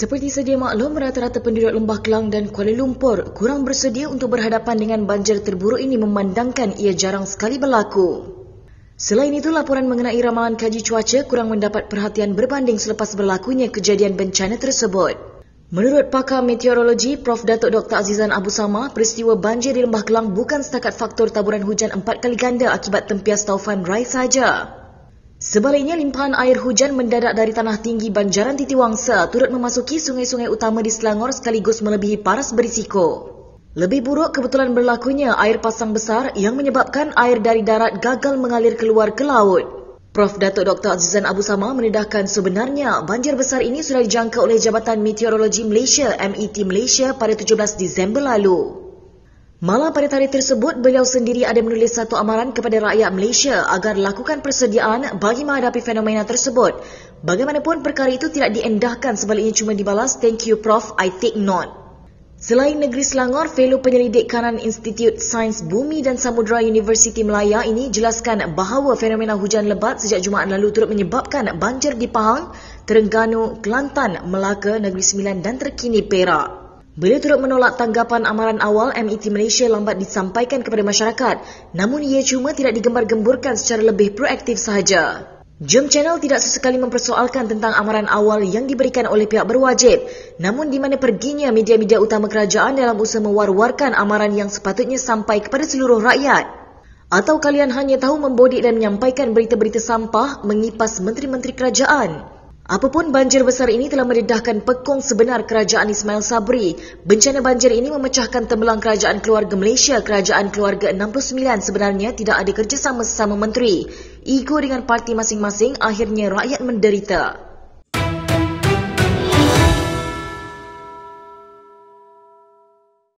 Seperti sedia maklum, rata-rata penduduk Lembah Kelang dan Kuala Lumpur kurang bersedia untuk berhadapan dengan banjir terburuk ini memandangkan ia jarang sekali berlaku. Selain itu, laporan mengenai ramalan kaji cuaca kurang mendapat perhatian berbanding selepas berlakunya kejadian bencana tersebut. Menurut pakar meteorologi Prof. Datuk Dr. Azizan Abu Sama, peristiwa banjir di Lembah Kelang bukan setakat faktor taburan hujan empat kali ganda akibat tempias taufan Rai saja. Sebaliknya, limpahan air hujan mendadak dari tanah tinggi Banjaran Titiwangsa turut memasuki sungai-sungai utama di Selangor sekaligus melebihi paras berisiko. Lebih buruk kebetulan berlakunya air pasang besar yang menyebabkan air dari darat gagal mengalir keluar ke laut. Prof. Datuk Dr. Azizan Abu Sama menedahkan sebenarnya banjir besar ini sudah dijangka oleh Jabatan Meteorologi Malaysia MET Malaysia pada 17 Disember lalu. Malam pada tarikh tersebut, beliau sendiri ada menulis satu amaran kepada rakyat Malaysia agar lakukan persediaan bagi menghadapi fenomena tersebut. Bagaimanapun, perkara itu tidak diendahkan sebaliknya cuma dibalas, thank you Prof, I take note. Selain Negeri Selangor, fellow penyelidik kanan Institut Sains Bumi dan Samudra Universiti Melaya ini jelaskan bahawa fenomena hujan lebat sejak Jumaat lalu turut menyebabkan banjir di Pahang, Terengganu, Kelantan, Melaka, Negeri Sembilan dan terkini Perak. Beliau turut menolak tanggapan amaran awal MIT e Malaysia lambat disampaikan kepada masyarakat. Namun ia cuma tidak digembar-gemburkan secara lebih proaktif sahaja. Jom Channel tidak sesekali mempersoalkan tentang amaran awal yang diberikan oleh pihak berwajib. Namun di mana perginya media-media utama kerajaan dalam usaha mewar-warkan amaran yang sepatutnya sampai kepada seluruh rakyat? Atau kalian hanya tahu membodik dan menyampaikan berita-berita sampah mengipas menteri-menteri kerajaan? Apapun banjir besar ini telah meredahkan pekung sebenar kerajaan Ismail Sabri. Bencana banjir ini memecahkan tembelang kerajaan keluarga Malaysia. Kerajaan keluarga 69 sebenarnya tidak ada kerjasama sesama menteri. Ego dengan parti masing-masing akhirnya rakyat menderita.